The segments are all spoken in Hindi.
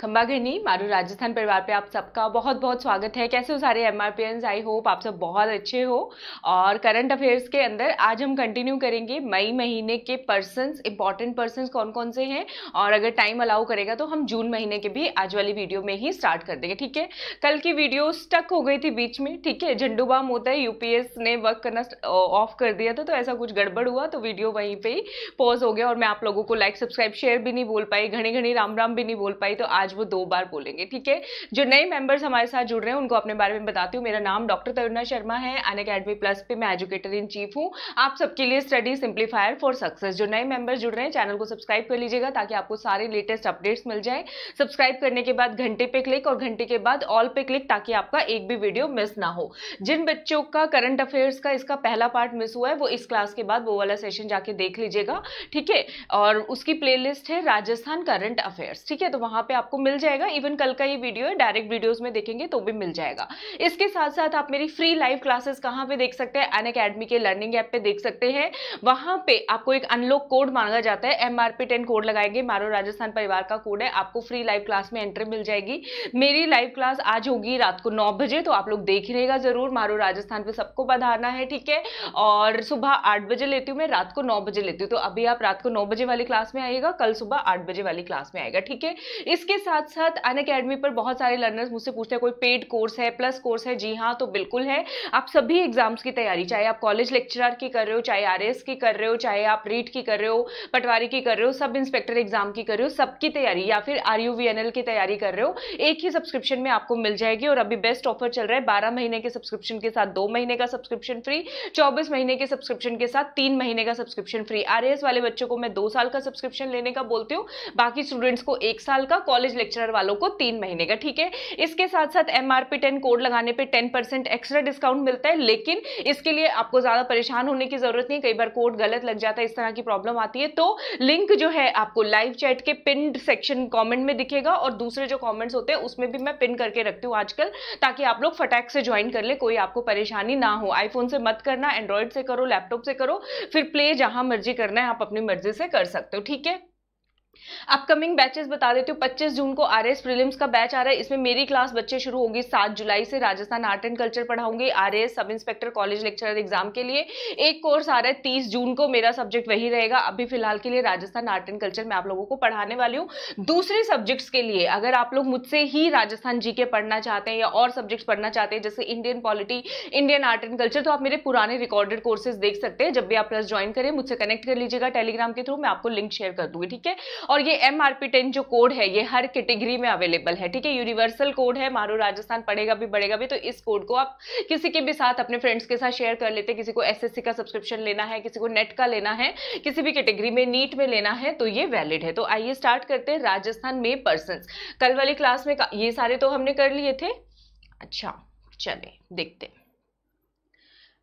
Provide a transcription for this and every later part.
खंबागिरनी मारू राजस्थान परिवार पे आप सबका बहुत बहुत स्वागत है कैसे हो सारे एम आर आई होप आप सब बहुत अच्छे हो और करंट अफेयर्स के अंदर आज हम कंटिन्यू करेंगे मई महीने के पर्सनस इंपॉर्टेंट पर्सनस कौन कौन से हैं और अगर टाइम अलाउ करेगा तो हम जून महीने के भी आज वाली वीडियो में ही स्टार्ट कर देंगे ठीक है कल की वीडियो स्टक हो गई थी बीच में ठीक है झंडू बाम होता है यू ने वर्क करना ऑफ कर दिया था तो ऐसा कुछ गड़बड़ हुआ तो वीडियो वहीं पर ही पॉज हो गया और मैं आप लोगों को लाइक सब्सक्राइब शेयर भी नहीं बोल पाई घनी घनी राम राम भी नहीं बोल पाई तो आज आज वो दो बार बोलेंगे ठीक है जो नए मेंबर्स हमारे साथ जुड़ रहे हैं उनको अपने बारे में बताती हूँ मेरा नाम डॉक्टर तरुणा शर्मा है अन अकेडमी प्लस पे मैं एजुकेटर इन चीफ हूँ आप सबके लिए स्टडी सिंप्लीफायर फॉर सक्सेस जो नए मेंबर्स जुड़ रहे हैं चैनल को सब्सक्राइब कर लीजिएगा ताकि आपको सारे लेटेस्ट अपडेट्स मिल जाए सब्सक्राइब करने के बाद घंटे पे क्लिक और घंटे के बाद ऑल पे क्लिक ताकि आपका एक भी वीडियो मिस ना हो जिन बच्चों का करंट अफेयर्स का इसका पहला पार्ट मिस हुआ है वो इस क्लास के बाद वो वाला सेशन जाके देख लीजिएगा ठीक है और उसकी प्लेलिस्ट है राजस्थान करंट अफेयर्स ठीक है तो वहां पे आपको आपको मिल जाएगा इवन कल का ये वीडियो है डायरेक्ट वीडियोस में देखेंगे तो भी मिल जाएगा इसके साथ साथ आप मेरी फ्री लाइव क्लासेस कहाँ पे देख सकते हैं अन अकेडमी के लर्निंग ऐप पे देख सकते हैं वहाँ पे आपको एक अनलॉक कोड मांगा जाता है एम आर कोड लगाएंगे मारो राजस्थान परिवार का कोड है आपको फ्री लाइव क्लास में एंट्री मिल जाएगी मेरी लाइव क्लास आज होगी रात को नौ बजे तो आप लोग देख रहेगा जरूर मारो राजस्थान पर सबको बधाना है ठीक है और सुबह आठ बजे लेती हूँ मैं रात को नौ बजे लेती हूँ तो अभी आप रात को नौ बजे वाली क्लास में आएगा कल सुबह आठ बजे वाली क्लास में आएगा ठीक है इसके साथ साथ अन अकेडमी पर बहुत सारे लर्नर्स मुझसे पूछते हैं कोई पेड कोर्स है प्लस कोर्स है जी हाँ तो बिल्कुल है आप सभी एग्जाम्स की तैयारी चाहे आप कॉलेज लेक्चरर की कर रहे हो चाहे आर की कर रहे हो चाहे आप रीट की कर रहे हो पटवारी की कर रहे हो सब इंस्पेक्टर एग्जाम की कर रहे हो सबकी तैयारी या फिर आर की तैयारी कर रहे हो एक ही सब्सक्रिप्शन में आपको मिल जाएगी और अभी बेस्ट ऑफर चल रहा है बारह महीने के सब्सक्रिप्शन के साथ दो महीने का सब्सक्रिप्शन फ्री चौबीस महीने के सब्सक्रिप्शन के साथ तीन महीने का सब्सक्रिप्शन फ्री आर वाले बच्चों को मैं दो साल का सब्सक्रिप्शन लेने का बोलती हूँ बाकी स्टूडेंट्स को एक साल का कॉलेज कॉलेज लेक्चरर वालों को तीन महीने का ठीक है इसके साथ साथ M R P ten code लगाने पर टेन परसेंट एक्स्ट्रा डिस्काउंट मिलता है लेकिन इसके लिए आपको ज़्यादा परेशान होने की ज़रूरत नहीं कई बार कोड गलत लग जाता है इस तरह की प्रॉब्लम आती है तो लिंक जो है आपको लाइव चैट के पिंड सेक्शन कॉमेंट में दिखेगा और दूसरे जो कॉमेंट्स होते हैं उसमें भी मैं पिन करके रखती हूँ आजकल ताकि आप लोग फटैक से ज्वाइन कर ले कोई आपको परेशानी ना हो आईफोन से मत करना एंड्रॉयड से करो लैपटॉप से करो फिर प्ले जहां मर्जी करना है आप अपनी मर्जी से कर सकते हो ठीक है अपकमिंग बैचेस बता देती हूँ पच्चीस जून को आर एस प्रिलिम्स का बैच आ रहा है इसमें मेरी क्लास बच्चे शुरू होगी सात जुलाई से राजस्थान आर्ट एंड कल्चर पढ़ाऊंगी R S sub inspector college lecturer exam के लिए एक कोर्स आ रहा है तीस जून को मेरा सब्जेक्ट वही रहेगा अभी फिलहाल के लिए राजस्थान आर्ट एंड कल्चर में आप लोगों को पढ़ाने वाली हूँ दूसरे सब्जेक्ट्स के लिए अगर आप लोग मुझसे ही राजस्थान जी के पढ़ना चाहते हैं या और सब्जेक्ट्स पढ़ना चाहते हैं जैसे Indian polity Indian art and culture तो आप मेरे पुराने रिकॉर्डेड कोर्सेज देख सकते हैं जब भी आप प्लस ज्वाइन करें मुझसे कनेक्ट कर लीजिएगा टेलीग्राम के थ्रू मैं आपको लिंक शेयर कर दूंगी ठीक है और ये एम आर पी टेन जो कोड है ये हर कैटेगरी में अवेलेबल है ठीक है यूनिवर्सल कोड है मारो राजस्थान पढ़ेगा भी बढ़ेगा भी तो इस कोड को आप किसी के भी साथ अपने फ्रेंड्स के साथ शेयर कर लेते हैं किसी को एसएससी का सब्सक्रिप्शन लेना है किसी को नेट का लेना है किसी भी कैटेगरी में नीट में लेना है तो ये वैलिड है तो आइए स्टार्ट करते हैं राजस्थान में पर्सन कल वाली क्लास में ये सारे तो हमने कर लिए थे अच्छा चले देखते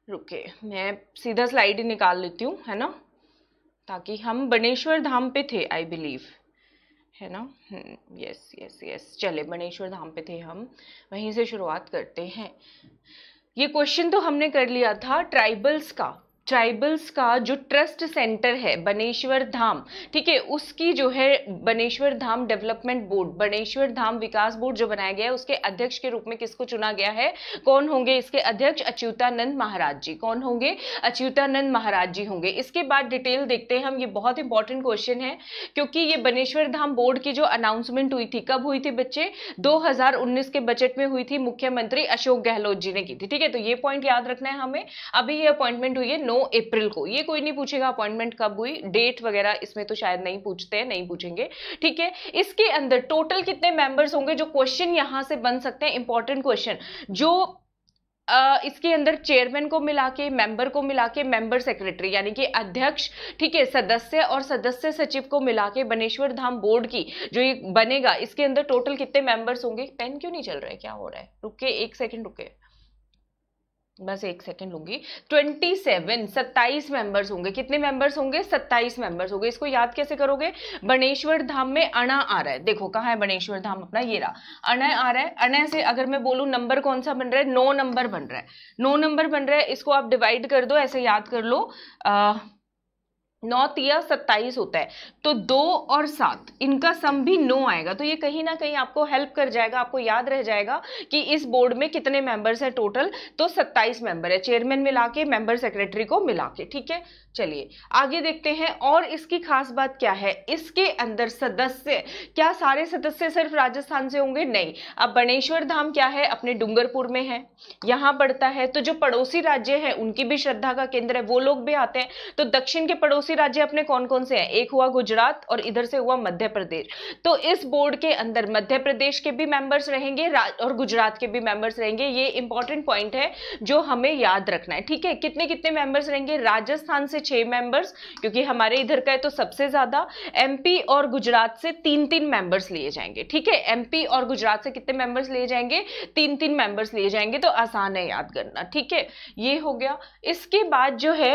रुके मैं सीधा स्लाइड ही निकाल लेती हूँ है ना ताकि हम बनेश्वर धाम पे थे आई बिलीव है ना यस यस यस चले बनेश्वर धाम पे थे हम वहीं से शुरुआत करते हैं ये क्वेश्चन तो हमने कर लिया था ट्राइबल्स का ट्राइबल्स का जो ट्रस्ट सेंटर है बनेश्वर धाम ठीक है उसकी जो है बनेश्वर धाम डेवलपमेंट बोर्ड बनेश्वर धाम विकास बोर्ड जो बनाया गया है उसके अध्यक्ष के रूप में किसको चुना गया है कौन होंगे इसके अध्यक्ष अच्युतानंद महाराज जी कौन होंगे अच्युतानंद महाराज जी होंगे इसके बाद डिटेल देखते हैं हम ये बहुत इंपॉर्टेंट क्वेश्चन है क्योंकि ये बनेश्वर धाम बोर्ड की जो अनाउंसमेंट हुई थी कब हुई थी बच्चे दो के बजट में हुई थी मुख्यमंत्री अशोक गहलोत जी ने की थी ठीक है तो ये पॉइंट याद रखना है हमें अभी ये अपॉइंटमेंट हुई है नो 9 अप्रैल को ये कोई नहीं पूछेगा अपॉइंटमेंट कब हुई डेट वगैरह इसमें तो शायद नहीं पूछते हैं नहीं पूछेंगे ठीक है इसके अंदर टोटल कितने मेंबर्स होंगे जो क्वेश्चन यहाँ से बन सकते हैं इंपॉर्टेंट क्वेश्चन जो Uh, इसके अंदर चेयरमैन को मिला के मेंबर को मिला के मेंबर सेक्रेटरी यानी कि अध्यक्ष ठीक है सदस्य और सदस्य सचिव को मिला के बनेश्वर धाम बोर्ड की जो ये बनेगा इसके अंदर टोटल कितने मेंबर्स होंगे पेन क्यों नहीं चल रहा है क्या हो रहा है रुके एक सेकंड रुके बस एक सेकेंड लूंगी सेवन सत्ताईस मेंबर्स होंगे कितने मेंबर्स होंगे सत्ताईस मेंबर्स होंगे इसको याद कैसे करोगे बनेश्वर धाम में अणा आ रहा है देखो कहाँ है बनेश्वर धाम अपना ये रहा अणय आ रहा है अणय से अगर मैं बोलूँ नंबर कौन सा बन रहा है नौ नंबर बन रहा है नौ नंबर बन रहा है इसको आप डिवाइड कर दो ऐसे याद कर लो आ, नौ तिया सत्ताईस होता है तो दो और सात इनका सम भी नो आएगा तो ये कहीं ना कहीं आपको हेल्प कर जाएगा आपको याद रह जाएगा कि इस बोर्ड में कितने मेंबर्स हैं टोटल तो सत्ताईस मेंबर है चेयरमैन मिला के मेंबर सेक्रेटरी को मिला के ठीक है चलिए आगे देखते हैं और इसकी खास बात क्या है इसके अंदर सदस्य क्या सारे सदस्य सिर्फ राजस्थान से होंगे नहीं अब बनेश्वर धाम क्या है अपने डूंगरपुर में है यहाँ पड़ता है तो जो पड़ोसी राज्य है उनकी भी श्रद्धा का केंद्र है वो लोग भी आते हैं तो दक्षिण के पड़ोसी पड़ोसी राज्य अपने कौन कौन से हैं एक हुआ गुजरात और इधर से हुआ मध्य प्रदेश तो इस बोर्ड के अंदर मध्य प्रदेश के भी मेंबर्स रहेंगे और गुजरात के भी मेंबर्स रहेंगे ये इंपॉर्टेंट पॉइंट है जो हमें याद रखना है ठीक है कितने कितने मेंबर्स रहेंगे राजस्थान से छह मेंबर्स क्योंकि हमारे इधर का है तो सबसे ज्यादा एमपी और गुजरात से तीन तीन मेंबर्स लिए जाएंगे ठीक है एमपी और गुजरात से कितने मेंबर्स लिए जाएंगे तीन तीन मेंबर्स लिए जाएंगे तो आसान है याद करना ठीक है ये हो गया इसके बाद जो है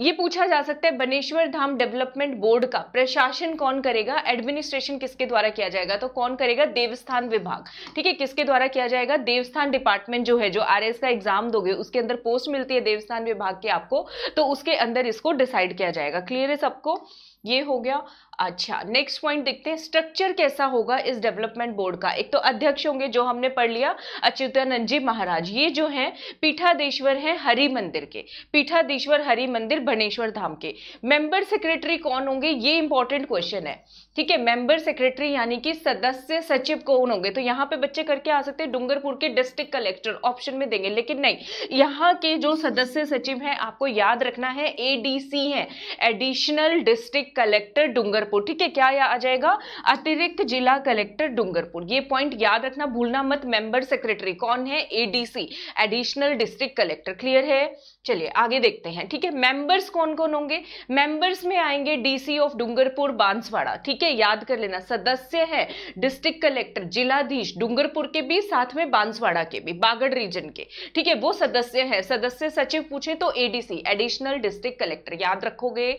ये पूछा जा सकता है बनेश्वर धाम डेवलपमेंट बोर्ड का प्रशासन कौन करेगा एडमिनिस्ट्रेशन किसके द्वारा किया जाएगा तो कौन करेगा देवस्थान विभाग ठीक है किसके द्वारा किया जाएगा देवस्थान डिपार्टमेंट जो है जो आरएस का एग्जाम दोगे उसके अंदर पोस्ट मिलती है देवस्थान विभाग के आपको तो उसके अंदर इसको डिसाइड किया जाएगा क्लियर है सबको ये हो गया अच्छा नेक्स्ट पॉइंट देखते हैं स्ट्रक्चर कैसा होगा इस डेवलपमेंट बोर्ड का एक तो अध्यक्ष होंगे जो हमने पढ़ लिया अच्युतानंद जी महाराज ये जो है पीठाधीश्वर है हरि मंदिर के पीठाधीश्वर हरि मंदिर मंदिर बनेश्वर धाम के मेंबर सेक्रेटरी कौन होंगे ये इंपॉर्टेंट क्वेश्चन है ठीक है मेंबर सेक्रेटरी यानी कि सदस्य सचिव कौन होंगे तो यहाँ पे बच्चे करके आ सकते हैं डूंगरपुर के डिस्ट्रिक्ट कलेक्टर ऑप्शन में देंगे लेकिन नहीं यहाँ के जो सदस्य सचिव हैं आपको याद रखना है ए है एडिशनल डिस्ट्रिक्ट कलेक्टर डूंगरपुर ठीक है क्या आ जाएगा अतिरिक्त जिला कलेक्टर डूंगरपुर ये पॉइंट याद रखना भूलना मत मेंबर सेक्रेटरी कौन है ADC additional district collector clear है चलिए आगे देखते हैं ठीक है मेंबर्स कौन कौन होंगे मेंबर्स में आएंगे डीसी ऑफ डूंगरपुर बांसवाड़ा ठीक है याद कर लेना सदस्य है डिस्ट्रिक्ट कलेक्टर जिलाधीश डूंगरपुर के भी साथ में बांसवाड़ा के भी बागड़ रीजन के ठीक है वो सदस्य है सदस्य सचिव पूछे तो एडीसी एडिशनल डिस्ट्रिक्ट कलेक्टर याद रखोगे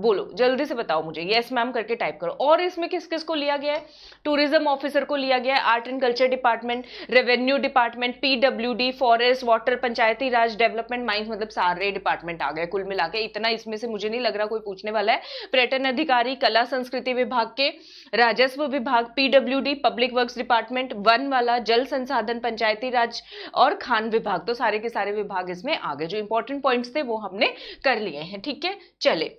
बोलो जल्दी से बताओ मुझे येस मैम करके टाइप करो और इसमें किस किस को लिया गया है टूरिज्म ऑफिसर को लिया गया है art and culture department revenue department PWD forest water Panchayati Raj development mines मतलब सारे डिपार्टमेंट आ गए कुल मिला के इतना इसमें से मुझे नहीं लग रहा कोई पूछने वाला है पर्यटन अधिकारी कला संस्कृति विभाग के राजस्व विभाग डी पब्लिक वर्क डिपार्टमेंट वन वाला जल संसाधन पंचायती राज और खान विभाग तो सारे के सारे विभाग इसमें आ गए जो इंपॉर्टेंट पॉइंट्स थे वो हमने कर लिए हैं ठीक है चले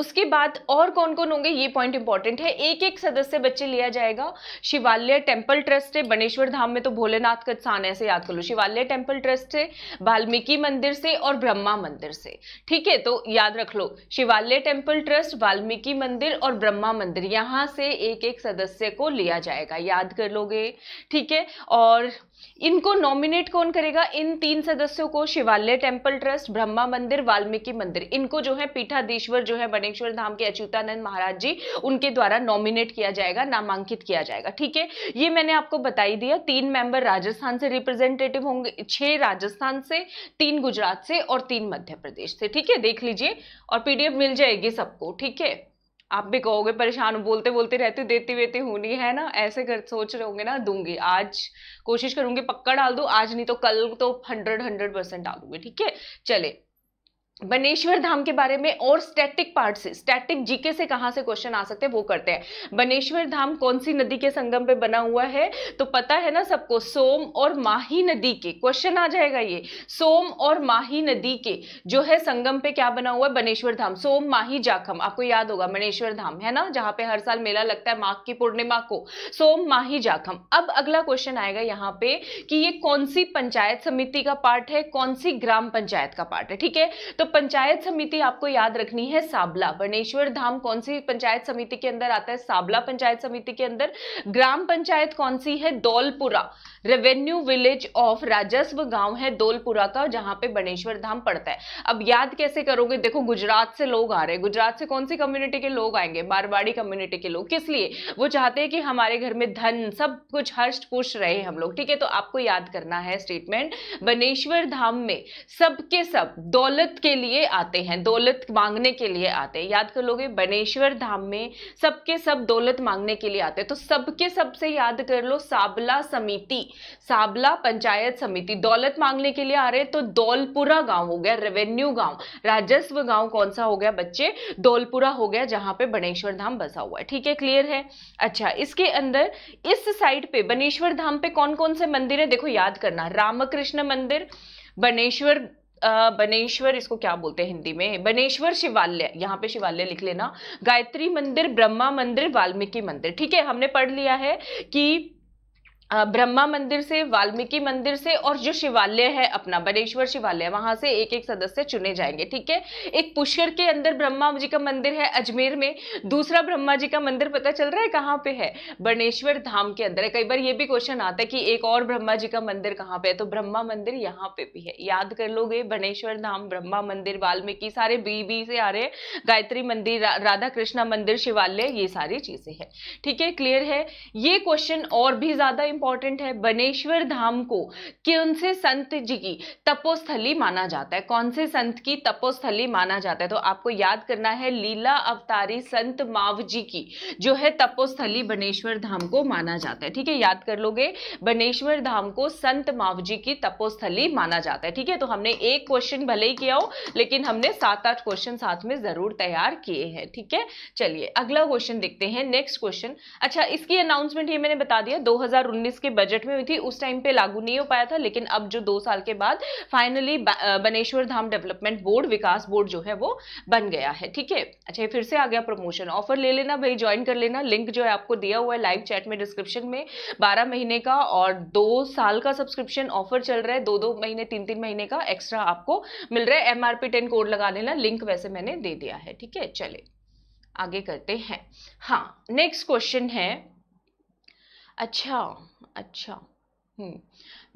उसके बाद और कौन कौन होंगे ये पॉइंट इंपॉर्टेंट है एक एक सदस्य बच्चे लिया जाएगा शिवालय टेम्पल ट्रस्ट है बनेश्वर धाम में तो भोलेनाथ का स्थान ऐसे याद कर लो शिवालय टेम्पल ट्रस्ट है वाल्मीकि मंदिर से और ब्रह्मा मंदिर से ठीक है तो याद रख लो शिवालय टेम्पल ट्रस्ट वाल्मीकि मंदिर और ब्रह्मा मंदिर यहाँ से एक एक सदस्य को लिया जाएगा याद कर लोगे ठीक है और इनको नॉमिनेट कौन करेगा इन तीन सदस्यों को शिवालय टेम्पल ट्रस्ट ब्रह्मा मंदिर वाल्मीकि मंदिर इनको जो है पीठाधीश्वर जो है बनेश्वर धाम के अच्युतानंद महाराज जी उनके द्वारा नॉमिनेट किया जाएगा नामांकित किया जाएगा ठीक है ये मैंने आपको बताई दिया तीन मेंबर राजस्थान से रिप्रेजेंटेटिव होंगे छह राजस्थान से तीन गुजरात से और तीन मध्य प्रदेश से ठीक है देख लीजिए और पीडीएफ मिल जाएगी सबको ठीक है आप भी कहोगे परेशान हो बोलते बोलते रहते देती वेती होनी है ना ऐसे कर सोच रहे होंगे ना दूंगी आज कोशिश करूंगी पक्का डाल दूँ आज नहीं तो कल तो हंड्रेड हंड्रेड परसेंट डालूंगी ठीक है चले बनेश्वर धाम के बारे में और स्टैटिक पार्ट से स्टैटिक जीके से कहाँ से क्वेश्चन आ सकते हैं वो करते हैं बनेश्वर धाम कौन सी नदी के संगम पे बना हुआ है तो पता है ना सबको सोम और माही नदी के क्वेश्चन आ जाएगा ये सोम और माही नदी के जो है संगम पे क्या बना हुआ है बनेश्वर धाम सोम माही जाखम आपको याद होगा बनेश्वर धाम है ना जहाँ पे हर साल मेला लगता है माघ की पूर्णिमा को सोम माही जाखम अब अगला क्वेश्चन आएगा यहाँ पे कि ये कौन सी पंचायत समिति का पार्ट है कौन सी ग्राम पंचायत का पार्ट है ठीक है तो पंचायत समिति आपको याद रखनी है साबला बनेश्वर धाम कौन सी पंचायत समिति के अंदर आता है साबला पंचायत समिति के अंदर ग्राम पंचायत कौन सी है दौलपुरा रेवेन्यू विलेज ऑफ राजस्व गांव है दोलपुरा का जहां पे बनेश्वर धाम पड़ता है अब याद कैसे करोगे देखो गुजरात से लोग आ रहे हैं गुजरात से कौन सी कम्युनिटी के लोग आएंगे बारवाड़ी कम्युनिटी के लोग किस लिए वो चाहते हैं कि हमारे घर में धन सब कुछ हर्ष पुष्ट रहे हम लोग ठीक है तो आपको याद करना है स्टेटमेंट बनेश्वर धाम में सबके सब दौलत के लिए आते हैं दौलत मांगने के लिए आते हैं याद कर लोगे बनेश्वर धाम में सबके सब दौलत मांगने के लिए आते हैं तो सबके सबसे याद कर लो साबला समिति साबला पंचायत समिति दौलत मांगने के लिए आ रहे तो दौलपुरा गांव हो गया रेवेन्यू गांव राजस्व गांव कौन सा हो गया बच्चे दौलपुरा हो गया जहां पे बनेश्वर धाम बसा हुआ है ठीक है क्लियर है अच्छा इसके अंदर इस साइड पे बनेश्वर धाम पे कौन कौन से मंदिर है देखो याद करना रामकृष्ण मंदिर बनेश्वर बनेश्वर इसको क्या बोलते हैं हिंदी में बनेश्वर शिवालय यहाँ पे शिवालय लिख लेना गायत्री मंदिर ब्रह्मा मंदिर वाल्मीकि मंदिर ठीक है हमने पढ़ लिया है कि ब्रह्मा मंदिर से वाल्मीकि मंदिर से और जो शिवालय है अपना बनेश्वर शिवालय वहां से एक एक सदस्य चुने जाएंगे ठीक है एक पुष्कर के अंदर ब्रह्मा जी का मंदिर है अजमेर में दूसरा ब्रह्मा जी का मंदिर पता चल रहा है कहाँ पे है बनेश्वर धाम के अंदर है कई बार ये भी क्वेश्चन आता है कि एक और ब्रह्मा जी का मंदिर कहाँ पे है तो ब्रह्मा मंदिर यहाँ पे भी है याद कर लोगे बनेश्वर धाम ब्रह्मा मंदिर वाल्मीकि सारे बी बी से आ रहे हैं गायत्री मंदिर राधा कृष्णा मंदिर शिवालय ये सारी चीजें हैं ठीक है क्लियर है ये क्वेश्चन और भी ज्यादा इंपॉर्टेंट है बनेश्वर धाम को कि उनसे संत जी की तपोस्थली माना जाता है कौन से संत की तपोस्थली माना जाता है तो आपको याद करना है लीला अवतारी संत माव जी की जो है तपोस्थली बनेश्वर धाम को माना जाता है ठीक है याद कर लोगे बनेश्वर धाम को संत माव जी की तपोस्थली माना जाता है ठीक है तो हमने एक क्वेश्चन भले ही किया हो लेकिन हमने सात आठ क्वेश्चन साथ में जरूर तैयार किए हैं ठीक है चलिए अगला क्वेश्चन देखते हैं नेक्स्ट क्वेश्चन अच्छा इसकी अनाउंसमेंट ये मैंने बता दिया 2019 2019 के बजट में हुई थी उस टाइम पे लागू नहीं हो पाया था लेकिन अब जो दो साल के बाद finally Baneshwar Dham development board विकास बोर्ड जो है वो बन गया है ठीक है अच्छा फिर से आ गया प्रमोशन ऑफर ले लेना भाई ज्वाइन कर लेना लिंक जो है आपको दिया हुआ है लाइव चैट में डिस्क्रिप्शन में बारह महीने का और दो साल का सब्सक्रिप्शन ऑफर चल रहा है दो दो महीने तीन तीन महीने का एक्स्ट्रा आपको मिल रहा है एमआरपी टेन कोड लगा लेना लिंक वैसे मैंने दे दिया है ठीक है चले आगे करते हैं हाँ नेक्स्ट क्वेश्चन है अच्छा अच्छा हम्म।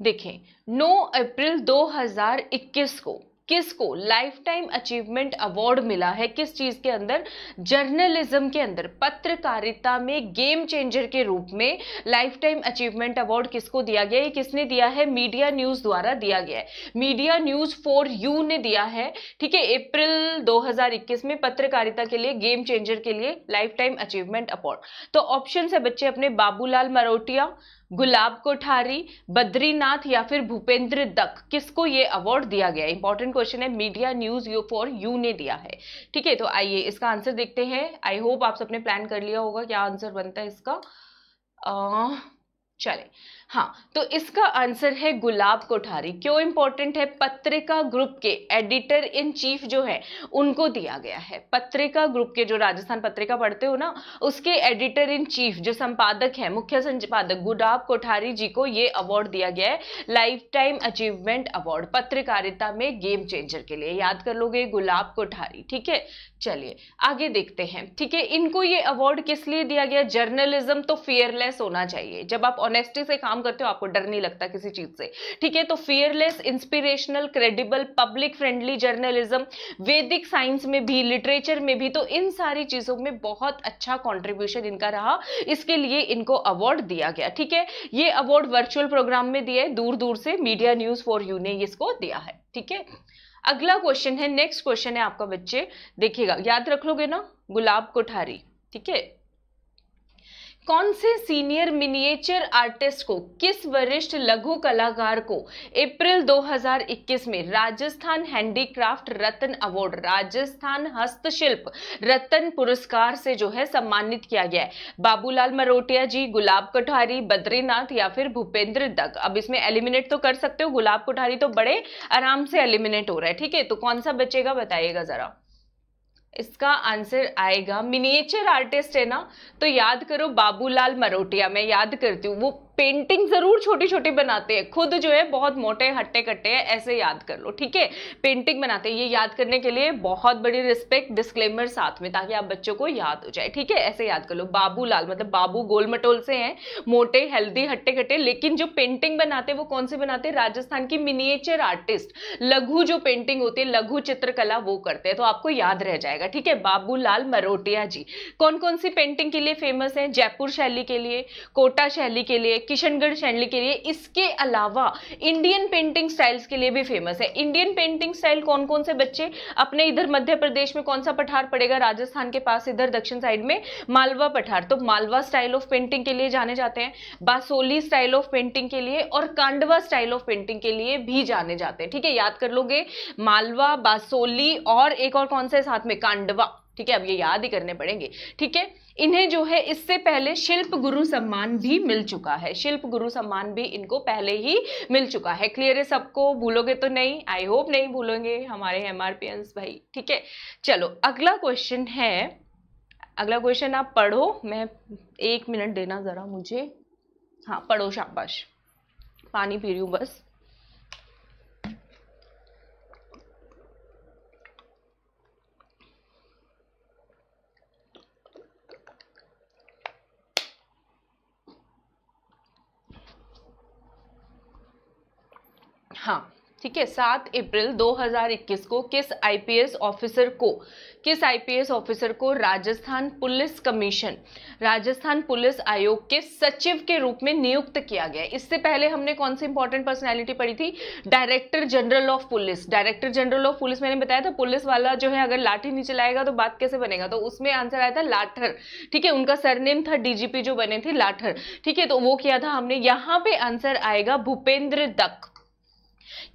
देखें नो अप्रैल 2021 को किसको लाइफ टाइम अचीवमेंट अवार्ड मिला है किस चीज के अंदर जर्नलिज्म के अंदर पत्रकारिता में गेम चेंजर के रूप में लाइफ टाइम अचीवमेंट अवार्ड किसको दिया गया है किसने दिया है मीडिया न्यूज द्वारा दिया गया है मीडिया न्यूज फॉर यू ने दिया है ठीक है अप्रैल 2021 में पत्रकारिता के लिए गेम चेंजर के लिए लाइफ टाइम अचीवमेंट अवार्ड तो ऑप्शन है बच्चे अपने बाबूलाल मरोटिया गुलाब कोठारी बद्रीनाथ या फिर भूपेंद्र दत्त किसको ये अवार्ड दिया गया इंपॉर्टेंट क्वेश्चन है media news you for you ने दिया है ठीक है तो आइए इसका आंसर देखते हैं आई होप आप सबने प्लान कर लिया होगा क्या आंसर बनता है इसका आ, चले हाँ तो इसका आंसर है गुलाब कोठारी क्यों इंपॉर्टेंट है पत्रिका ग्रुप के एडिटर इन चीफ जो है उनको दिया गया है पत्रिका ग्रुप के जो राजस्थान पत्रिका पढ़ते हो ना उसके एडिटर इन चीफ जो संपादक है मुख्य संपादक गुलाब कोठारी जी को ये अवार्ड दिया गया है लाइफ टाइम अचीवमेंट अवार्ड पत्रकारिता में गेम चेंजर के लिए याद कर लोगे गुलाब कोठारी ठीक है चलिए आगे देखते हैं ठीक है इनको ये अवार्ड किस लिए दिया गया जर्नलिज्म तो फेयरलेस होना चाहिए जब आप ऑनेस्टी से काम करते हो आपको डर नहीं लगता किसी चीज़ से ठीक है तो fearless inspirational credible public friendly journalism Vedic science में भी लिटरेचर में भी तो इन सारी चीज़ों में बहुत अच्छा कॉन्ट्रीब्यूशन इनका रहा इसके लिए इनको अवार्ड दिया गया ठीक है ये अवार्ड वर्चुअल प्रोग्राम में दिया है दूर दूर से मीडिया न्यूज़ फॉर यू ने इसको दिया है ठीक है अगला क्वेश्चन है नेक्स्ट क्वेश्चन है आपका बच्चे देखिएगा याद रख लोगे ना गुलाब कोठारी ठीक है कौन से सीनियर मिनिएचर आर्टिस्ट को किस वरिष्ठ लघु कलाकार को अप्रैल 2021 में राजस्थान हैंडीक्राफ्ट रत्न अवार्ड राजस्थान हस्तशिल्प रत्न पुरस्कार से जो है सम्मानित किया गया है बाबूलाल मरोटिया जी गुलाब कोठारी बद्रीनाथ या फिर भूपेंद्र दग अब इसमें एलिमिनेट तो कर सकते हो गुलाब कोठारी तो बड़े आराम से एलिमिनेट हो रहा है ठीक है तो कौन सा बचेगा बताइएगा जरा इसका आंसर आएगा मिनिएचर आर्टिस्ट है ना तो याद करो बाबूलाल मरोटिया मैं याद करती हूँ वो पेंटिंग जरूर छोटी छोटी बनाते हैं खुद जो है बहुत मोटे हट्टे कट्टे हैं ऐसे याद कर लो ठीक है पेंटिंग बनाते हैं ये याद करने के लिए बहुत बड़ी रिस्पेक्ट डिस्क्लेमर साथ में ताकि आप बच्चों को याद हो जाए ठीक है ऐसे याद कर लो बाबू लाल मतलब बाबू गोलमटोल से हैं मोटे हेल्दी हट्टे कट्टे लेकिन जो पेंटिंग बनाते हैं वो कौन से बनाते हैं राजस्थान की मिनिएचर आर्टिस्ट लघु जो पेंटिंग होती है लघु चित्रकला वो करते हैं तो आपको याद रह जाएगा ठीक है बाबूलाल मरोटिया जी कौन कौन सी पेंटिंग के लिए फेमस है जयपुर शैली के लिए कोटा शैली के लिए किशनगढ़ शैली के लिए इसके अलावा इंडियन पेंटिंग स्टाइल्स के लिए भी फेमस है इंडियन पेंटिंग स्टाइल कौन कौन से बच्चे अपने इधर मध्य प्रदेश में कौन सा पठार पड़ेगा राजस्थान के पास इधर दक्षिण साइड में मालवा पठार तो मालवा स्टाइल ऑफ पेंटिंग के लिए जाने जाते हैं बासोली स्टाइल ऑफ पेंटिंग के लिए और कांडवा स्टाइल ऑफ पेंटिंग के लिए भी जाने जाते हैं ठीक है याद कर लोगे मालवा बासोली और एक और कौन सा है साथ में कांडवा ठीक है अब ये याद ही करने पड़ेंगे ठीक है इन्हें जो है इससे पहले शिल्प गुरु सम्मान भी मिल चुका है शिल्प गुरु सम्मान भी इनको पहले ही मिल चुका है क्लियर है सबको भूलोगे तो नहीं आई होप नहीं भूलोगे हमारे एम आर भाई ठीक है चलो अगला क्वेश्चन है अगला क्वेश्चन आप पढ़ो मैं एक मिनट देना ज़रा मुझे हाँ पढ़ो शाबाश पानी पी रही हूँ बस हाँ ठीक है सात अप्रैल 2021 को किस आईपीएस ऑफिसर को किस आईपीएस ऑफिसर को Rajasthan police commission Rajasthan police आयोग के सचिव के रूप में नियुक्त किया गया इससे पहले हमने कौन सी इंपॉर्टेंट पर्सनैलिटी पढ़ी थी director general of police director general of police मैंने बताया था पुलिस वाला जो है अगर लाठी नीचे लाएगा तो बात कैसे बनेगा तो उसमें आंसर आया था लाठर ठीक है उनका सरनेम था डीजीपी जो बने थे लाठर ठीक है तो वो किया था हमने यहाँ पे आंसर आएगा भूपेंद्र दत्त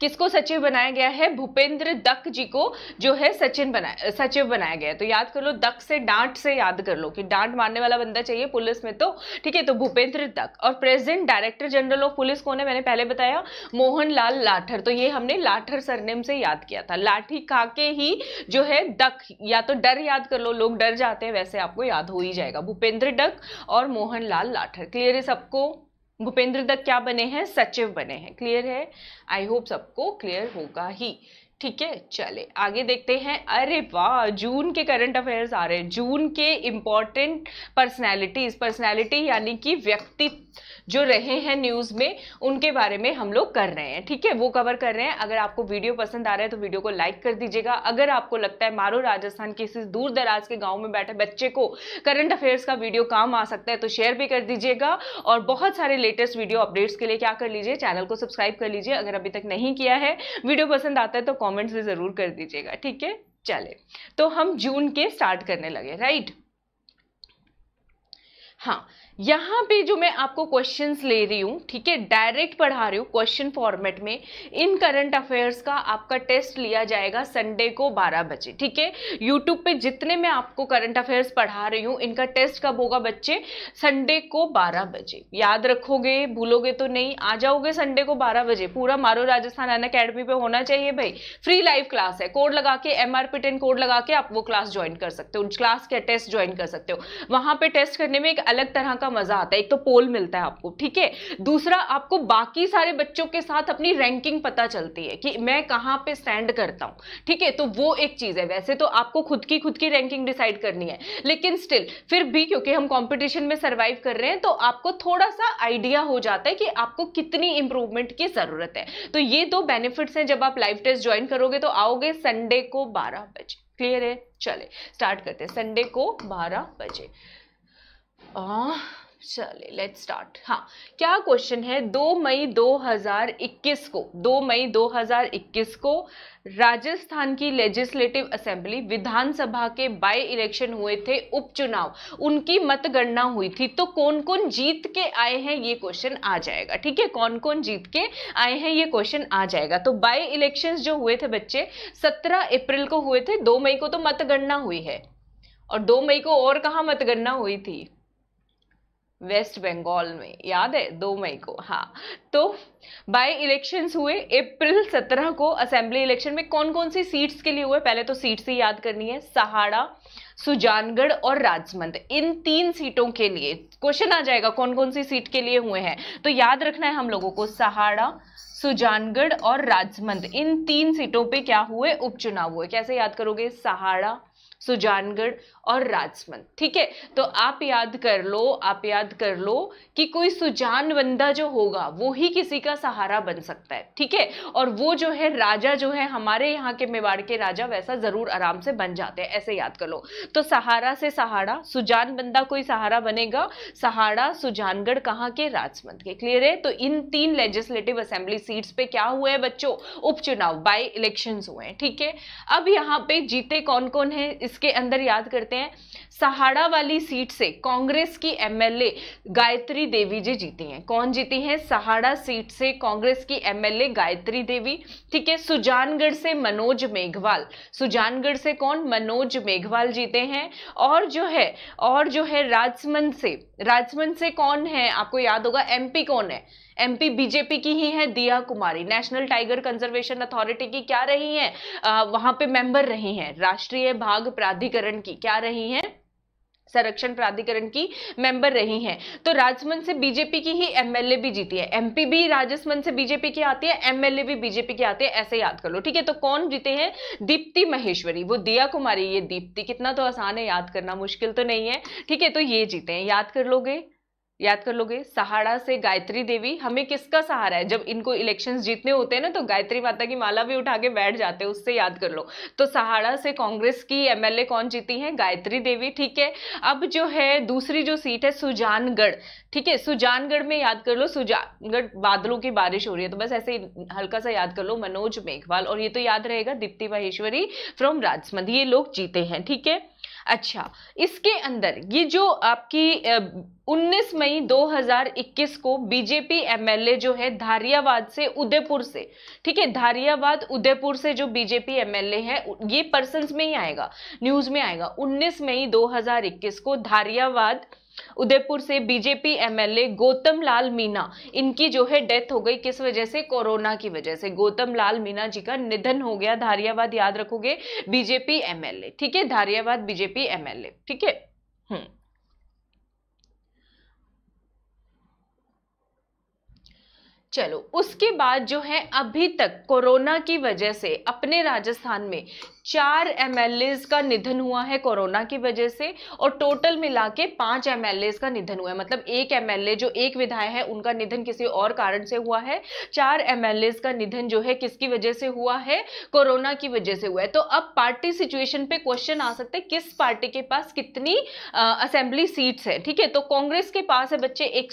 किसको सचिव बनाया गया है भूपेंद्र दक जी को जो है सचिन बनाया सचिव बनाया गया तो याद कर लो दक से डांट से याद कर लो कि डांट मारने वाला बंदा चाहिए पुलिस में तो ठीक है तो भूपेंद्र दक और president director general of police कौन है मैंने पहले बताया मोहन लाल लाठर तो ये हमने लाठर सरनेम से याद किया था लाठी खा के ही जो है दक या तो डर याद कर लो लोग डर जाते हैं वैसे आपको याद हो ही जाएगा भूपेंद्र डक और मोहन लाल लाठर क्लियर है सबको भूपेंद्र दत्त क्या बने हैं सचिव बने हैं क्लियर है आई होप सबको क्लियर होगा ही ठीक है चले आगे देखते हैं अरे वाह जून के करंट अफेयर्स आ रहे हैं जून के इम्पॉर्टेंट पर्सनैलिटीज़ पर्सनैलिटी यानी कि व्यक्ति जो रहे हैं न्यूज़ में उनके बारे में हम लोग कर रहे हैं ठीक है वो कवर कर रहे हैं अगर आपको वीडियो पसंद आ रहा है तो वीडियो को लाइक कर दीजिएगा अगर आपको लगता है मारो राजस्थान किसी दूर दराज के गाँव में बैठे बच्चे को करंट अफेयर्स का वीडियो काम आ सकता है तो शेयर भी कर दीजिएगा और बहुत सारे लेटेस्ट वीडियो अपडेट्स के लिए क्या कर लीजिए चैनल को सब्सक्राइब कर लीजिए अगर अभी तक नहीं किया है वीडियो पसंद आता है तो कमेंट्स में ज़रूर कर दीजिएगा ठीक है चले तो हम जून के स्टार्ट करने लगे राइट हाँ यहाँ पे जो मैं आपको क्वेश्चंस ले रही हूँ ठीक है डायरेक्ट पढ़ा रही हूँ क्वेश्चन फॉर्मेट में इन करंट अफेयर्स का आपका टेस्ट लिया जाएगा संडे को 12 बजे ठीक है यूट्यूब पे जितने मैं आपको करंट अफेयर्स पढ़ा रही हूँ इनका टेस्ट कब होगा बच्चे संडे को 12 बजे याद रखोगे भूलोगे तो नहीं आ जाओगे संडे को बारह बजे पूरा मारो राजस्थान अन अकेडमी पे होना चाहिए भाई फ्री लाइव क्लास है कोड लगा के एम आर कोड लगा के आप वो क्लास ज्वाइन कर सकते हो उस क्लास के टेस्ट ज्वाइन कर सकते हो वहाँ पर टेस्ट करने में एक अलग तरह का का मजा आता है एक तो पोल मिलता है आपको ठीक है दूसरा आपको बाकी सारे बच्चों के साथ अपनी रैंकिंग पता चलती है कि मैं कहाँ पे स्टैंड करता हूँ ठीक है तो वो एक चीज़ है वैसे तो आपको खुद की खुद की रैंकिंग डिसाइड करनी है लेकिन स्टिल फिर भी क्योंकि हम कॉम्पिटिशन में सर्वाइव कर रहे हैं तो आपको थोड़ा सा आइडिया हो जाता है कि आपको कितनी इंप्रूवमेंट की ज़रूरत है तो ये दो बेनिफिट्स हैं जब आप लाइव टेस्ट ज्वाइन करोगे तो आओगे संडे को बारह बजे क्लियर है चले स्टार्ट करते हैं संडे को बारह बजे चले लेट स्टार्ट हाँ क्या क्वेश्चन है 2 मई 2021 को 2 मई 2021 को राजस्थान की लेजिस्लेटिव असेंबली विधानसभा के बाय इलेक्शन हुए थे उपचुनाव उनकी मतगणना हुई थी तो कौन कौन जीत के आए हैं ये क्वेश्चन आ जाएगा ठीक है कौन कौन जीत के आए हैं ये क्वेश्चन आ जाएगा तो बाय इलेक्शंस जो हुए थे बच्चे 17 अप्रैल को हुए थे 2 मई को तो मतगणना हुई है और 2 मई को और कहाँ मतगणना हुई थी वेस्ट बंगाल में याद है दो मई को हाँ तो बाय इलेक्शंस हुए अप्रैल सत्रह को असेंबली इलेक्शन में कौन कौन सी सीट्स के लिए हुए पहले तो सीट ही याद करनी है सहाड़ा सुजानगढ़ और राजमंद इन तीन सीटों के लिए क्वेश्चन आ जाएगा कौन कौन सी सीट के लिए हुए हैं तो याद रखना है हम लोगों को सहाड़ा सुजानगढ़ और राजमंद इन तीन सीटों पे क्या हुए उपचुनाव हुए कैसे याद करोगे सहाड़ा सुजानगढ़ और राजसमंद ठीक है तो आप याद कर लो आप याद कर लो कि कोई सुजान बंदा जो होगा वो ही किसी का सहारा बन सकता है ठीक है और वो जो है राजा जो है हमारे यहाँ के मेवाड़ के राजा वैसा जरूर आराम से बन जाते हैं ऐसे याद कर लो तो सहारा से सहारा सुजान बंदा कोई सहारा बनेगा सहारा सुजानगढ़ कहाँ के राजसमंद के क्लियर है तो इन तीन लेजिस्लेटिव असेंबली सीट्स पे क्या हुए हैं बच्चों उपचुनाव बाय इलेक्शन हुए हैं ठीक है अब यहाँ पे जीते कौन कौन है इस इसके अंदर याद करते हैं सहाड़ा वाली सीट से कांग्रेस की एमएलए गायत्री देवी जी जीती हैं कौन जीती हैं सहाड़ा सीट से कांग्रेस की एमएलए गायत्री देवी ठीक है सुजानगढ़ से मनोज मेघवाल सुजानगढ़ से कौन मनोज मेघवाल जीते हैं और जो है और जो है राजसमंद से राजसमंद से कौन है आपको याद होगा एमपी कौन है एमपी बीजेपी की ही है Diya Kumari national tiger conservation authority की क्या रही है आ, वहां पे मेंबर रही हैं राष्ट्रीय भाग प्राधिकरण की क्या रही है संरक्षण प्राधिकरण की मेंबर रही हैं तो राजसमंद से बीजेपी की ही एमएलए भी जीती है एमपी भी राजसमंद से बीजेपी की आती है एमएलए भी बीजेपी की आती है ऐसे याद कर लो ठीक है तो कौन जीते हैं दीप्ति महेश्वरी वो दिया कुमारी ये दीप्ति कितना तो आसान है याद करना मुश्किल तो नहीं है ठीक है तो ये जीते हैं याद कर लोगे याद कर लोगे सहारा से गायत्री देवी हमें किसका सहारा है जब इनको इलेक्शंस जीतने होते हैं ना तो गायत्री माता की माला भी उठा के बैठ जाते हैं उससे याद कर लो तो सहारा से कांग्रेस की एमएलए कौन जीती है गायत्री देवी ठीक है अब जो है दूसरी जो सीट है सुजानगढ़ ठीक है सुजानगढ़ में याद कर लो सुजानगढ़ बादलों की बारिश हो रही है तो बस ऐसे हल्का सा याद कर लो मनोज मेघवाल और ये तो याद रहेगा दीप्ति माहेश्वरी फ्रॉम राजसमंद ये लोग जीते हैं ठीक है अच्छा इसके अंदर ये जो आपकी 19 मई 2021 को बीजेपी एमएलए जो है धारियावाद से उदयपुर से ठीक है धारियावाद उदयपुर से जो बीजेपी एमएलए है ये पर्सन में ही आएगा न्यूज में आएगा 19 मई 2021 को धारियावाद उदयपुर से बीजेपी एमएलए गौतम लाल मीना इनकी जो है डेथ हो गई किस वजह से कोरोना की वजह से गौतम लाल मीना जी का निधन हो गया धारियाबाद याद रखोगे बीजेपी एमएलए ठीक है धारियाबाद बीजेपी एमएलए ठीक है हम्म चलो उसके बाद जो है अभी तक कोरोना की वजह से अपने राजस्थान में चार एम का निधन हुआ है कोरोना की वजह से और टोटल मिला के पाँच एम का निधन हुआ है मतलब एक एम जो एक विधायक है उनका निधन किसी और कारण से हुआ है चार एम का निधन जो है किसकी वजह से हुआ है कोरोना की वजह से हुआ है तो अब पार्टी सिचुएशन पे क्वेश्चन आ सकते हैं किस पार्टी के पास कितनी असेंबली सीट्स है ठीक है तो कांग्रेस के पास है बच्चे एक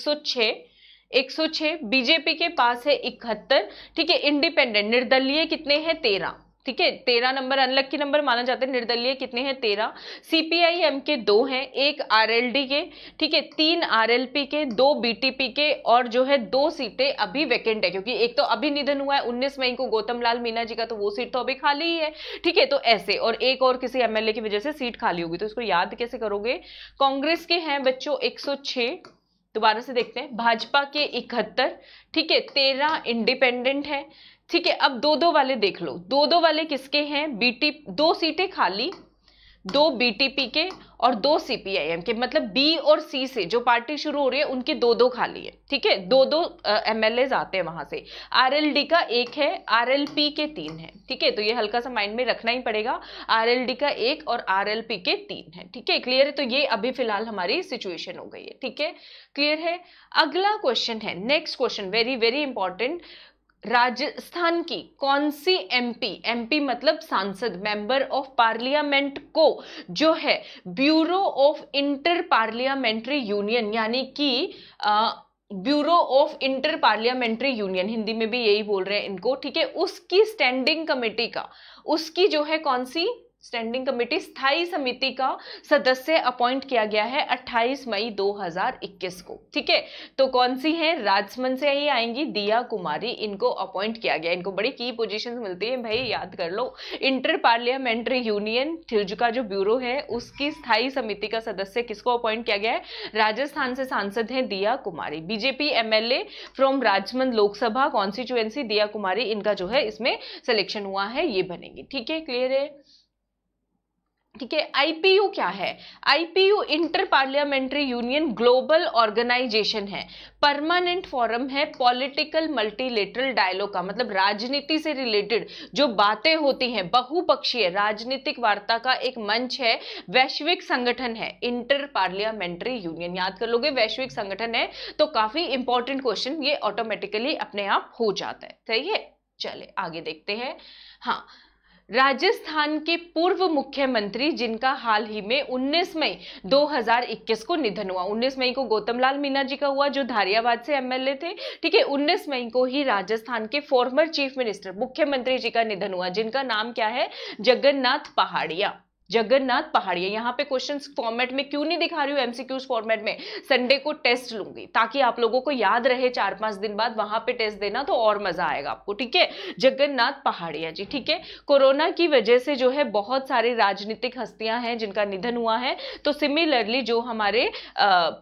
106 बीजेपी के पास है इकहत्तर ठीक है इंडिपेंडेंट निर्दलीय कितने हैं तेरह ठीक है तेरह नंबर अनलक की नंबर माना जाता है निर्दलीय कितने हैं तेरह सीपीआईएम के दो हैं एक आरएलडी के ठीक है तीन आरएलपी के दो बीटीपी के और जो है दो सीटें अभी वैकेंट है क्योंकि एक तो अभी निधन हुआ है उन्नीस मई को गौतम लाल मीना जी का तो वो सीट तो अभी खाली ही है ठीक है तो ऐसे और एक और किसी एमएलए की वजह से सीट खाली होगी तो इसको याद कैसे करोगे कांग्रेस के हैं बच्चों एक दोबारा से देखते हैं भाजपा के इकहत्तर ठीक है तेरह इंडिपेंडेंट है ठीक है अब दो दो वाले देख लो दो दो वाले किसके हैं बीटी दो सीटें खाली दो बीटीपी के और दो सीपीआईएम के मतलब बी और सी से जो पार्टी शुरू हो रही है उनकी दो दो खाली है ठीक है दो दो एमएलए आते हैं वहां से आरएलडी का एक है आरएलपी के तीन है ठीक है तो ये हल्का सा माइंड में रखना ही पड़ेगा आरएलडी का एक और आरएलपी के तीन है ठीक है क्लियर है तो ये अभी फिलहाल हमारी सिचुएशन हो गई है ठीक है क्लियर है अगला क्वेश्चन है next question very very important Rajasthan की कौन सी एमपी एमपी मतलब सांसद मेंबर ऑफ पार्लियामेंट को जो है bureau of inter parliamentary union यानी कि bureau of inter parliamentary union Hindi में भी यही बोल रहे हैं इनको ठीक है उसकी स्टैंडिंग कमेटी का उसकी जो है कौन सी स्टैंडिंग कमेटी स्थायी समिति का सदस्य अपॉइंट किया गया है 28 मई 2021 को ठीक है तो कौन सी है राजसमंद से ही आएंगी दिया कुमारी इनको अपॉइंट किया गया इनको बड़ी की पोजीशंस मिलती है भाई याद कर लो इंटर पार्लियामेंट्री यूनियन थिल्ज का जो ब्यूरो है उसकी स्थायी समिति का सदस्य किसको अपॉइंट किया गया है राजस्थान से सांसद हैं Diya Kumari BJP M from Rajsamand Lok Sabha constituency Diya Kumari इनका जो है इसमें सिलेक्शन हुआ है ये बनेगी ठीक है क्लियर है ठीक है आईपीयू क्या है IPU inter parliamentary union global organization है परमानेंट फोरम है पॉलिटिकल मल्टीलेटरल डायलॉग का मतलब राजनीति से रिलेटेड जो बातें होती हैं बहुपक्षीय राजनीतिक वार्ता का एक मंच है वैश्विक संगठन है इंटर पार्लियामेंट्री यूनियन याद कर लोगे वैश्विक संगठन है तो काफी इंपॉर्टेंट क्वेश्चन ये ऑटोमेटिकली अपने आप हो जाता है सही है चले आगे देखते हैं हाँ राजस्थान के पूर्व मुख्यमंत्री जिनका हाल ही में 19 मई 2021 को निधन हुआ 19 मई को गौतमलाल मीना जी का हुआ जो धारियाबाद से एमएलए थे ठीक है 19 मई को ही राजस्थान के फॉर्मर चीफ मिनिस्टर मुख्यमंत्री जी का निधन हुआ जिनका नाम क्या है जगन्नाथ पहाड़िया जगन्नाथ पहाड़िया यहाँ पे क्वेश्चन फॉर्मेट में क्यों नहीं दिखा रही हूँ एमसीक्यूज फॉर्मेट में संडे को टेस्ट लूंगी ताकि आप लोगों को याद रहे चार पांच दिन बाद वहां पे टेस्ट देना तो और मजा आएगा आपको ठीक है जगन्नाथ पहाड़िया जी ठीक है कोरोना की वजह से जो है बहुत सारी राजनीतिक हस्तियां हैं जिनका निधन हुआ है तो सिमिलरली जो हमारे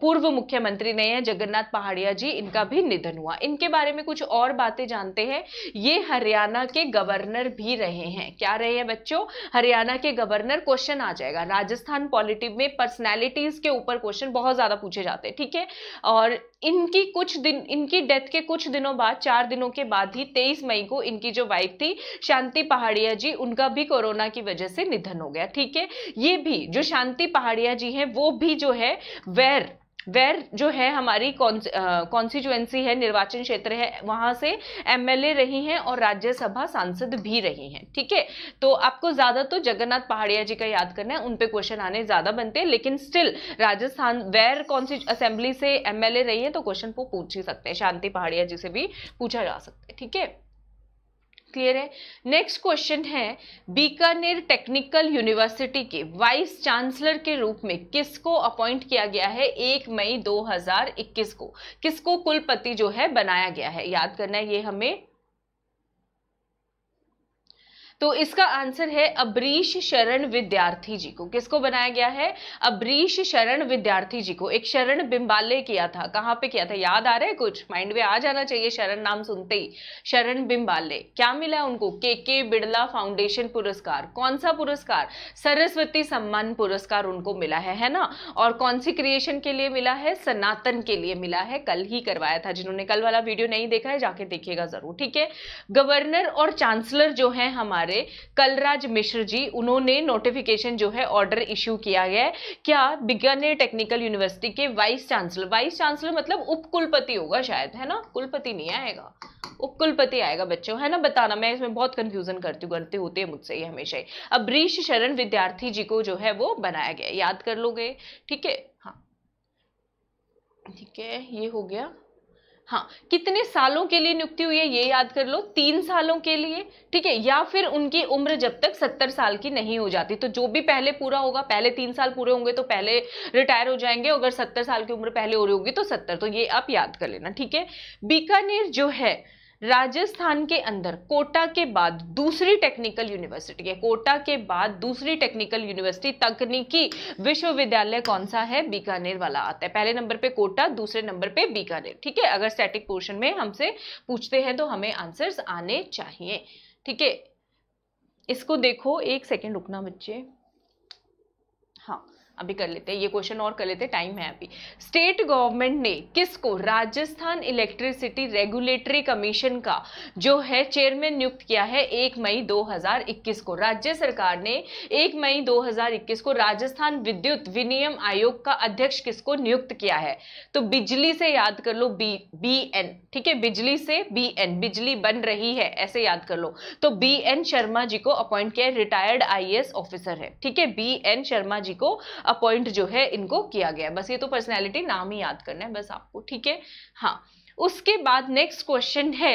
पूर्व मुख्यमंत्री नहीं है जगन्नाथ पहाड़िया जी इनका भी निधन हुआ इनके बारे में कुछ और बातें जानते हैं ये हरियाणा के गवर्नर भी रहे हैं क्या रहे हैं बच्चों हरियाणा के गवर्नर क्वेश्चन क्वेश्चन आ जाएगा राजस्थान पॉलिटिव में पर्सनैलिटीज के ऊपर क्वेश्चन बहुत ज़्यादा पूछे जाते हैं ठीक है और इनकी कुछ दिन इनकी डेथ के कुछ दिनों बाद चार दिनों के बाद ही तेईस मई को इनकी जो वाइफ थी शांति पहाड़िया जी उनका भी कोरोना की वजह से निधन हो गया ठीक है ये भी जो शांति पहाड़िया जी हैं वो भी जो है वैर वेर जो है हमारी कॉन्स्टिट्युएंसी है निर्वाचन क्षेत्र है वहाँ से एमएलए रही हैं और राज्यसभा सांसद भी रही हैं ठीक है तो आपको ज़्यादा तो जगन्नाथ पहाड़िया जी का याद करना है उन पे क्वेश्चन आने ज़्यादा बनते हैं लेकिन still Rajasthan where constituent assembly से एमएलए रही है तो क्वेश्चन वो पूछ ही सकते हैं शांति पहाड़िया जी से भी पूछा जा सकता है ठीक है क्लियर है नेक्स्ट क्वेश्चन है बीकानेर टेक्निकल यूनिवर्सिटी के वाइस चांसलर के रूप में किसको अपॉइंट किया गया है एक मई 2021 को किसको कुलपति जो है बनाया गया है याद करना है ये हमें तो इसका आंसर है अब्रीश शरण विद्यार्थी जी को किसको बनाया गया है अब्रीश शरण विद्यार्थी जी को एक शरण बिम्बाले किया था कहां पे किया था याद आ रहा है कुछ माइंड में आ जाना चाहिए शरण नाम सुनते ही शरण बिम्बाले क्या मिला उनको के के बिड़ला फाउंडेशन पुरस्कार कौन सा पुरस्कार सरस्वती सम्मान पुरस्कार उनको मिला है है ना और कौन सी क्रिएशन के लिए मिला है सनातन के लिए मिला है कल ही करवाया था जिन्होंने कल वाला वीडियो नहीं देखा है जाके देखिएगा जरूर ठीक है गवर्नर और चांसलर जो है हमारे हमारे कलराज मिश्र जी उन्होंने नोटिफिकेशन जो है ऑर्डर इश्यू किया गया है क्या बीकानेर टेक्निकल यूनिवर्सिटी के वाइस चांसलर वाइस चांसलर मतलब उपकुलपति होगा शायद है ना कुलपति नहीं आएगा उपकुलपति आएगा बच्चों है ना बताना मैं इसमें बहुत कंफ्यूजन करती हूँ गलती होती है मुझसे ये हमेशा ही अब ब्रीश शरण विद्यार्थी जी को जो है वो बनाया गया याद कर लोगे ठीक है हाँ ठीक है ये हो गया हाँ कितने सालों के लिए नियुक्ति हुई है ये याद कर लो तीन सालों के लिए ठीक है या फिर उनकी उम्र जब तक सत्तर साल की नहीं हो जाती तो जो भी पहले पूरा होगा पहले तीन साल पूरे होंगे तो पहले रिटायर हो जाएंगे अगर सत्तर साल की उम्र पहले हो रही होगी तो सत्तर तो ये आप याद कर लेना ठीक है बीकानेर जो है राजस्थान के अंदर कोटा के बाद दूसरी टेक्निकल यूनिवर्सिटी है कोटा के बाद दूसरी टेक्निकल यूनिवर्सिटी तकनीकी विश्वविद्यालय कौन सा है बीकानेर वाला आता है पहले नंबर पे कोटा दूसरे नंबर पे बीकानेर ठीक है अगर स्टैटिक पोर्शन में हमसे पूछते हैं तो हमें आंसर्स आने चाहिए ठीक है इसको देखो एक सेकेंड रुकना बच्चे अभी कर लेते हैं ये क्वेश्चन और कर लेते हैं टाइम है अभी स्टेट गवर्नमेंट ने किसको राजस्थान इलेक्ट्रिसिटी रेगुलेटरी कमीशन का जो है चेयरमैन नियुक्त किया है एक मई 2021 को राज्य सरकार ने एक मई 2021 को राजस्थान विद्युत विनियम आयोग का अध्यक्ष किसको नियुक्त किया है तो बिजली से याद कर लो बी बी एन ठीक है बिजली से बी एन बिजली बन रही है ऐसे याद कर लो तो बी एन शर्मा जी को अपॉइंट किया रिटायर्ड आई ऑफिसर है ठीक है बी एन शर्मा जी को अपॉइंट जो है इनको किया गया बस ये तो पर्सनैलिटी नाम ही याद करना है बस आपको ठीक है हाँ उसके बाद नेक्स्ट क्वेश्चन है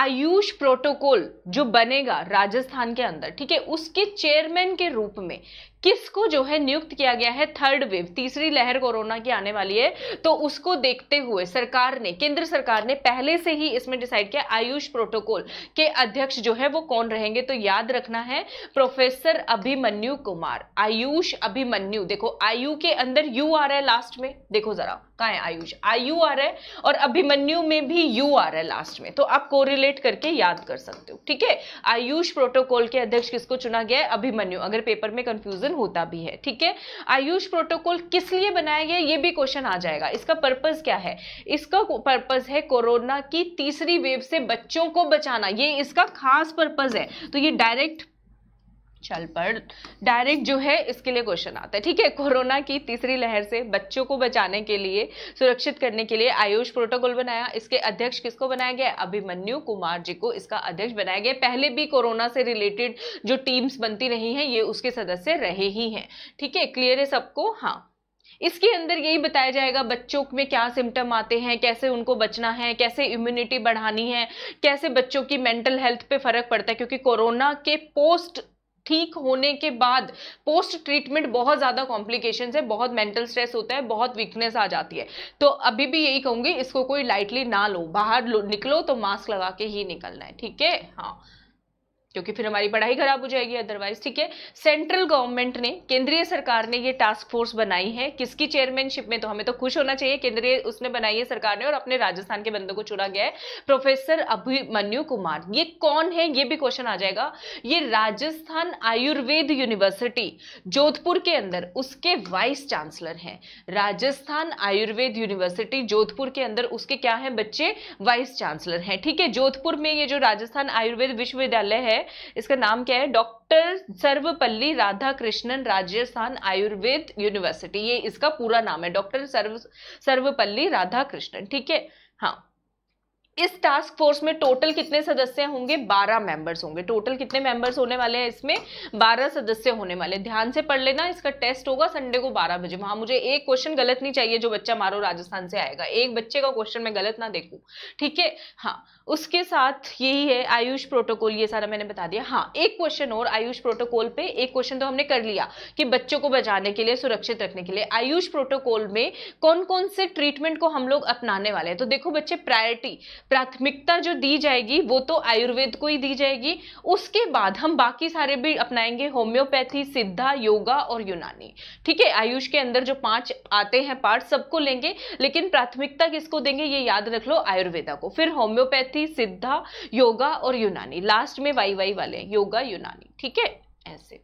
आयुष प्रोटोकॉल जो बनेगा राजस्थान के अंदर ठीक है उसके चेयरमैन के रूप में किसको जो है नियुक्त किया गया है थर्ड वेव तीसरी लहर कोरोना की आने वाली है तो उसको देखते हुए सरकार ने केंद्र सरकार ने पहले से ही इसमें डिसाइड किया आयुष प्रोटोकॉल के अध्यक्ष जो है वो कौन रहेंगे तो याद रखना है प्रोफेसर अभिमन्यु कुमार आयुष अभिमन्यु देखो आयु के अंदर यू आ रहा है लास्ट में देखो जरा कहा है आयुष आयु आ रहा है और अभिमन्यु में भी यू आ रहा है लास्ट में तो आप कोरिलेट करके याद कर सकते हो ठीक है आयुष प्रोटोकॉल के अध्यक्ष किसको चुना गया है अभिमन्यु अगर पेपर में कंफ्यूजन होता भी है ठीक है आयुष प्रोटोकॉल किस लिए बनाया गया ये भी क्वेश्चन आ जाएगा इसका पर्पज क्या है इसका पर्पज है कोरोना की तीसरी वेव से बच्चों को बचाना ये इसका खास पर्पज है तो ये डायरेक्ट चल पर डायरेक्ट जो है इसके लिए क्वेश्चन आता है ठीक है कोरोना की तीसरी लहर से बच्चों को बचाने के लिए सुरक्षित करने के लिए आयुष प्रोटोकॉल बनाया इसके अध्यक्ष किसको बनाया गया अभिमन्यु कुमार जी को इसका अध्यक्ष बनाया गया पहले भी कोरोना से रिलेटेड जो टीम्स बनती रही हैं ये उसके सदस्य रहे ही हैं ठीक है क्लियर है सबको हाँ इसके अंदर यही बताया जाएगा बच्चों में क्या सिम्टम आते हैं कैसे उनको बचना है कैसे इम्यूनिटी बढ़ानी है कैसे बच्चों की मेंटल हेल्थ पे फर्क पड़ता है क्योंकि कोरोना के पोस्ट ठीक होने के बाद पोस्ट ट्रीटमेंट बहुत ज़्यादा कॉम्प्लिकेशन है बहुत मेंटल स्ट्रेस होता है बहुत वीकनेस आ जाती है तो अभी भी यही कहूँगी इसको कोई लाइटली ना लो बाहर लो, निकलो तो मास्क लगा के ही निकलना है ठीक है हाँ क्योंकि फिर हमारी पढ़ाई खराब हो जाएगी अदरवाइज ठीक है सेंट्रल गवर्नमेंट ने केंद्रीय सरकार ने ये टास्क फोर्स बनाई है किसकी चेयरमैनशिप में तो हमें तो खुश होना चाहिए केंद्रीय उसने बनाई है सरकार ने और अपने राजस्थान के बंदों को चुना गया है प्रोफेसर अभिमन्यु कुमार ये कौन है ये भी क्वेश्चन आ जाएगा ये राजस्थान आयुर्वेद यूनिवर्सिटी जोधपुर के अंदर उसके वाइस चांसलर हैं राजस्थान आयुर्वेद यूनिवर्सिटी जोधपुर के अंदर उसके क्या है बच्चे वाइस चांसलर हैं ठीक है जोधपुर में ये जो राजस्थान आयुर्वेद विश्वविद्यालय है इसका नाम क्या है डॉक्टर सर्वपल्ली राधा कृष्णन राजस्थान आयुर्वेद यूनिवर्सिटी ये इसका पूरा नाम है डॉक्टर सर्व सर्वपल्ली राधा कृष्णन ठीक है हाँ इस टास्क फोर्स में टोटल कितने सदस्य होंगे 12 मेंबर्स होंगे टोटल कितने मेंबर्स होने वाले हैं इसमें 12 सदस्य होने वाले ध्यान से पढ़ लेना इसका टेस्ट होगा संडे को 12 बजे वहां मुझे एक क्वेश्चन गलत नहीं चाहिए जो बच्चा मारो राजस्थान से आएगा एक बच्चे का क्वेश्चन मैं गलत ना देखूँ ठीक है हाँ उसके साथ यही है आयुष प्रोटोकॉल ये सारा मैंने बता दिया हाँ एक क्वेश्चन और आयुष प्रोटोकॉल पे एक क्वेश्चन तो हमने कर लिया कि बच्चों को बचाने के लिए सुरक्षित रखने के लिए आयुष प्रोटोकॉल में कौन कौन से ट्रीटमेंट को हम लोग अपनाने वाले हैं तो देखो बच्चे प्रायोरिटी प्राथमिकता जो दी जाएगी वो तो आयुर्वेद को ही दी जाएगी उसके बाद हम बाकी सारे भी अपनाएंगे होम्योपैथी सिद्धा योगा और यूनानी ठीक है आयुष के अंदर जो पांच आते हैं पार्ट सबको लेंगे लेकिन प्राथमिकता किसको देंगे ये याद रख लो आयुर्वेदा को फिर होम्योपैथी सिद्धा योगा और यूनानी लास्ट में वाई वाई वाले योगा यूनानी ठीक है ऐसे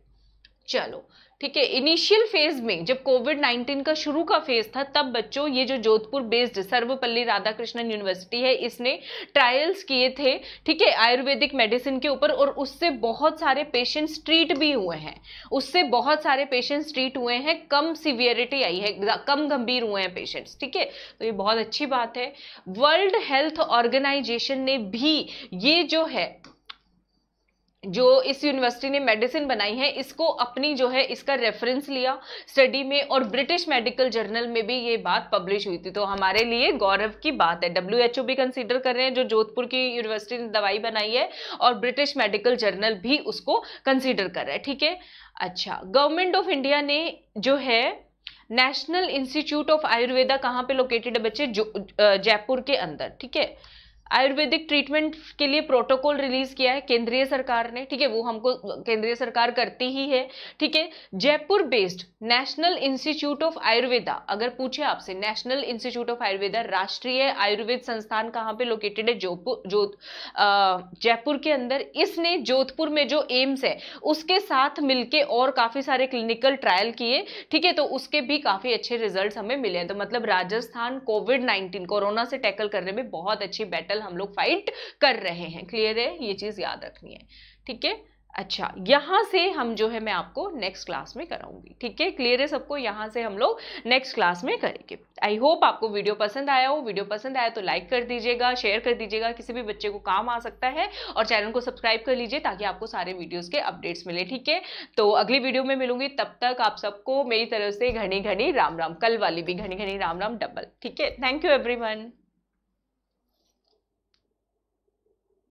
चलो ठीक है इनिशियल फेज में जब कोविड 19 का शुरू का फेज था तब बच्चों ये जो जोधपुर बेस्ड सर्वपल्ली राधाकृष्णन यूनिवर्सिटी है इसने ट्रायल्स किए थे ठीक है आयुर्वेदिक मेडिसिन के ऊपर और उससे बहुत सारे पेशेंट्स ट्रीट भी हुए हैं उससे बहुत सारे पेशेंट्स ट्रीट हुए हैं कम सिवियरिटी आई है कम गंभीर हुए हैं पेशेंट्स ठीक है तो ये बहुत अच्छी बात है वर्ल्ड हेल्थ ऑर्गेनाइजेशन ने भी ये जो है जो इस यूनिवर्सिटी ने मेडिसिन बनाई है इसको अपनी जो है इसका रेफरेंस लिया स्टडी में और ब्रिटिश मेडिकल जर्नल में भी ये बात पब्लिश हुई थी तो हमारे लिए गौरव की बात है डब्ल्यू भी कंसीडर कर रहे हैं जो जोधपुर की यूनिवर्सिटी ने दवाई बनाई है और ब्रिटिश मेडिकल जर्नल भी उसको कंसिडर कर रहा है ठीक है अच्छा गवर्नमेंट ऑफ इंडिया ने जो है नेशनल इंस्टीट्यूट ऑफ आयुर्वेदा कहाँ पर लोकेटेड है बच्चे जयपुर के अंदर ठीक है आयुर्वेदिक ट्रीटमेंट के लिए प्रोटोकॉल रिलीज किया है केंद्रीय सरकार ने ठीक है वो हमको केंद्रीय सरकार करती ही है ठीक है Jaipur based national institute of Ayurveda अगर पूछे आपसे नेशनल इंस्टीट्यूट ऑफ आयुर्वेदा राष्ट्रीय आयुर्वेद संस्थान कहाँ पे लोकेटेड है जोधपुर जोध जयपुर के अंदर इसने जोधपुर में जो एम्स है उसके साथ मिलकर और काफी सारे क्लिनिकल ट्रायल किए ठीक है तो उसके भी काफी अच्छे रिजल्ट हमें मिले हैं तो मतलब राजस्थान कोविड नाइन्टीन कोरोना से टैकल करने में बहुत अच्छी बैटल हम लोग फाइट कर रहे हैं क्लियर है ये चीज़ याद रखनी है ठीक है अच्छा यहाँ से हम जो है मैं आपको नेक्स्ट क्लास में कराऊंगी ठीक है क्लियर है सबको यहाँ से हम लोग नेक्स्ट क्लास में करेंगे आई होप आपको वीडियो पसंद आया हो वीडियो पसंद आया तो लाइक कर दीजिएगा शेयर कर दीजिएगा किसी भी बच्चे को काम आ सकता है और चैनल को सब्सक्राइब कर लीजिए ताकि आपको सारे वीडियोज़ के अपडेट्स मिले ठीक है तो अगली वीडियो में मिलूंगी तब तक आप सबको मेरी तरफ से घनी घनी राम राम कल वाली भी घनी घनी राम राम डबल ठीक है थैंक यू एवरी